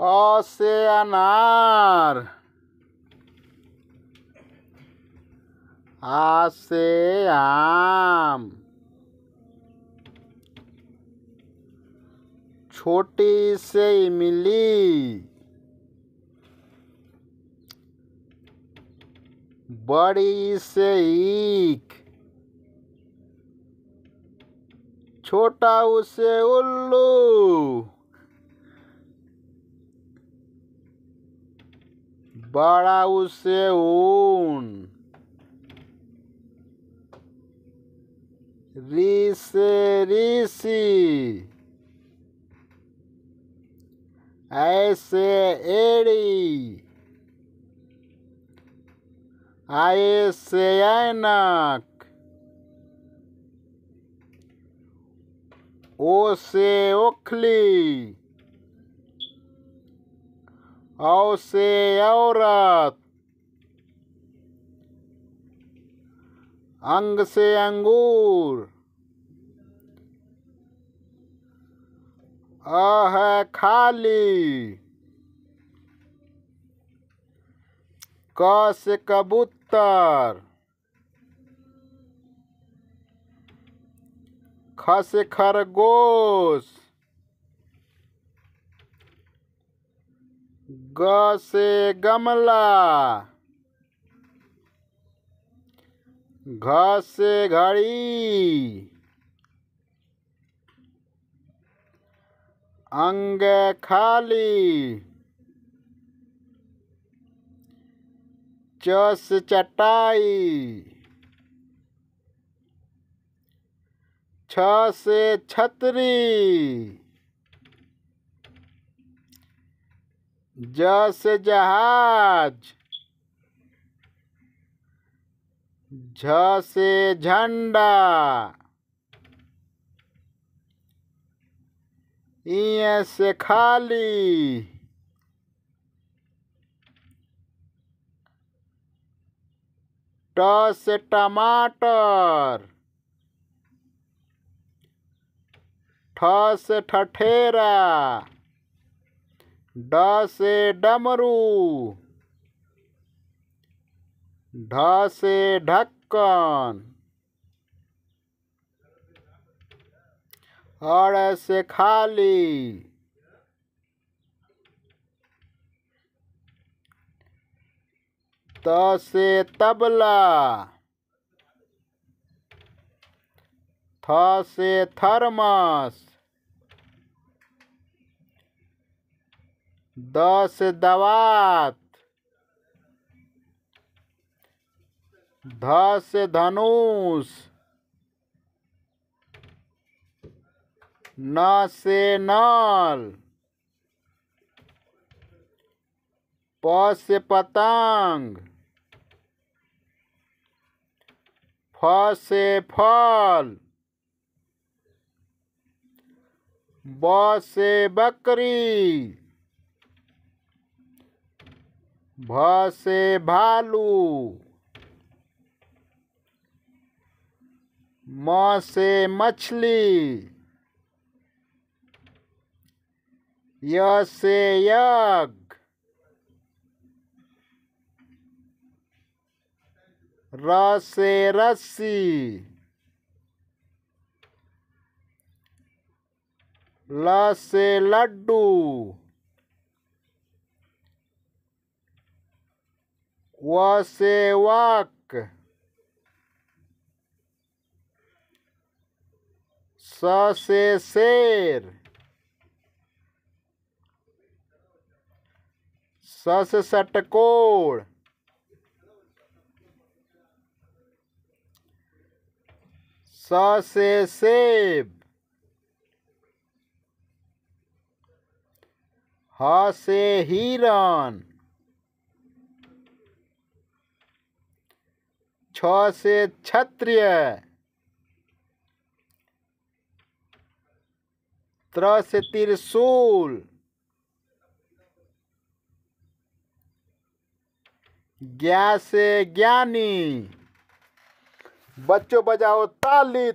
से अनार आ से आम छोटी से इमली बड़ी से ईख छोटा उसे उल्लू बड़ा उसे ऊन री से ऋषि ऐसे एड़ी आए से ऐनक ओ से ओखली आओ से औरत अंग से अंगूर अ है खाली क से कबूतर ख से खरगोश ग से गमला घ से घड़ी अंग खाली च से चटाई छ से छतरी जस जहाज झ से झंडा ई से खाली ट से टमाटर ठ से ठठेरा ड से डमरू ढ से ढक्कन हड़ से खाली त से तबला थ से थर्मस दस दवात धस धनुष न से नल प से पतंग फ से फल ब से बकरी भ से भालू म से मछली य से यज्ञ र से रस्सी ल से लड्डू व सेवक शेर सस सटकोड़ स से सेब ह से हिरण छ से क्षत्रिय त्र से त्रिशूल ज्ञा से ज्ञानी बच्चों बजाओ ताली